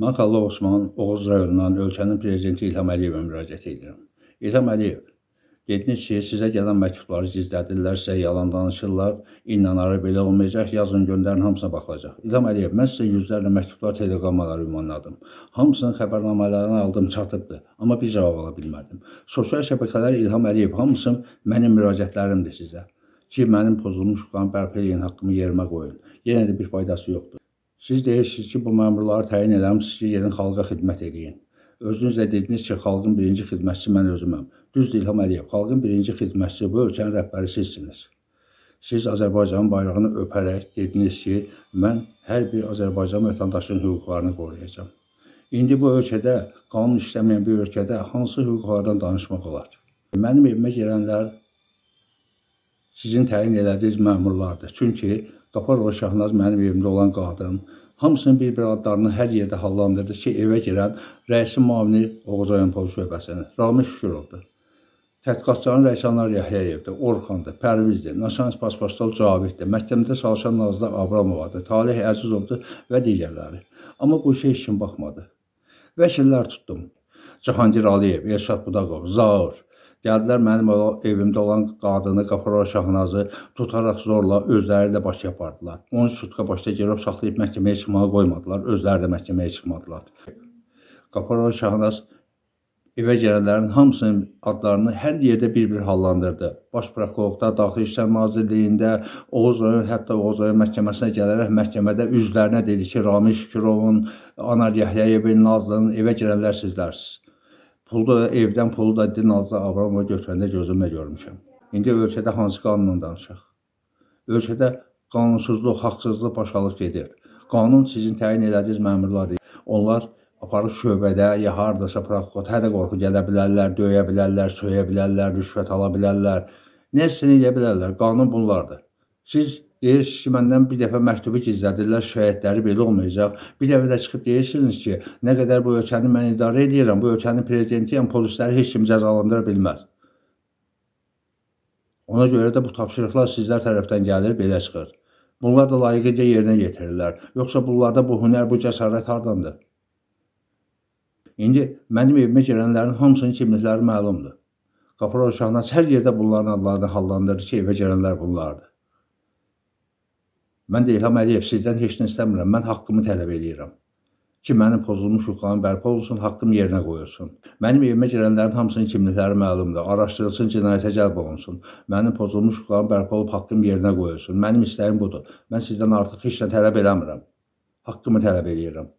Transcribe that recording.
Mən Xallaq Osmanın Oğuz rayonundan ölkənin prezidenti İlham Əliyevə müraciət edirəm. İlham Əliyev, dediniz ki, sizə gələn məktubları gizlədirlərsə, yalan danışırlar, inanarı belə olmayacaq, yazın göndərin, hamısına baxılacaq. İlham Əliyev, mən sizə yüzlərlə məktublar, teleqrammalar ünvanladım. Hamısının xəbərnamələrini aldım, çatıbdır, amma bir cavab ala bilmədim. Sosial şəbəkələr İlham Əliyev, hamısının mənim müraciətlərimdir sizə ki, mənim pozulmuş hüquqlarımı bərpa eləyin, haqqımı yerimə qoyun. Yenə də bir faydası yoxdur. Siz deyirsiniz ki, bu məmurları təyin eləmişsiniz ki, gedin xalqa xidmət edin. Özünüz də dediniz ki, xalqın birinci xidmətçisi mən özüməm. Düzdür İlham Əliyev, xalqın birinci xidmətçisi bu ölkənin rəhbəri sizsiniz. Siz Azərbaycanın bayrağını öpərək dediniz ki, mən hər bir Azərbaycan vətəndaşının hüquqlarını qoruyacam. İndi bu ölkədə, qanun işləməyən bir ölkədə hansı hüquqlardan danışmaq olar? Mənim evimə girənlər sizin təyin elədiyiniz məmurlardır. Çünki Qaparova Şahnaz mənim evimdə olan qadın, hamısının bir-bir adlarını hər yerdə hallandırdı ki, evə girən rəisin müavini Oğuz Oyanpol şöbəsinin Ramiz Şükürovdur. Tədqiqatçıların rəisi Anar Yahyayevdir, Orxandır, Pərvizdir, Naşanis Paspaşdal Caviddir, məktəbdə çalışan Nazlı Abramovadır, Talih Əzizovdur və digərləri. Amma bu şey işin baxmadı. Vəkillər tutdum. Cahangir Aliyev, Elşad Budaqov, Zaur, Gəldilər mənim evimdə olan qadını Qaparova Şahnazı tutaraq zorla özləri də Bakıya apardılar. 10 sutka Bakıda girib saxlayıb məhkəməyə çıxmağa qoymadılar. Özləri də məhkəməyə çıxmadılar. Qaparova Şahnaz evə gələnlərin hamısının adlarını hər yerdə bir-bir hallandırdı. Baş prokurorluqda, Daxili İşlər Nazirliyində, Oğuz rayon, hətta Oğuz rayon məhkəməsinə gələrək məhkəmədə üzvlərinə dedi ki, Ramil Şükürovun, Anar Yahyayevin, Nazlının evə gələnlər sizlərsiz. Pulu da evdən, pulu da Dinazlı Avramova götürəndə gözümlə görmüşəm. İndi ölkədə hansı qanunla danışaq? Ölkədə qanunsuzluq, haqsızlıq başalıq gedir. Qanun sizin təyin elədiyiniz məmurlardır. Onlar aparıb şöbədə ya hardasa proqot, hədə qorxu gələ bilərlər, döyə bilərlər, söyə bilərlər, rüşvət ala bilərlər. Nəsini edə bilərlər. Qanun bunlardır. Siz Deyirsiniz ki, məndən bir dəfə məktubu gizlədirlər, şikayətləri belə olmayacaq. Bir dəfə də çıxıb deyirsiniz ki, nə qədər bu ölkəni mən idarə edirəm, bu ölkənin prezidentiyəm, polisləri heç kim cəzalandıra bilməz. Ona görə də bu tapşırıqlar sizlər tərəfdən gəlir, belə çıxır. Bunlar da layiqincə yerinə yetirirlər. Yoxsa bunlarda bu hünər, bu cəsarət hardandır? İndi mənim evimə girənlərin hamısının kimlikləri məlumdur. Qapıra uşağına hər yerdə bunların adlarını hallandırır ki, evə girənlər bunlardır. Mən də İlham Əliyev sizdən heç nə istəmirəm. Mən haqqımı tələb edirəm ki, mənim pozulmuş hüquqlarım bərpa olsun, haqqım yerinə qoyulsun. Mənim evimə girənlərin hamısının kimlikləri məlumdur, araşdırılsın, cinayətə cəlb olunsun. Mənim pozulmuş hüquqlarım bərpa olub haqqım yerinə qoyulsun. Mənim istəyim budur. Mən sizdən artıq heç nə tələb eləmirəm. Haqqımı tələb eləyirəm.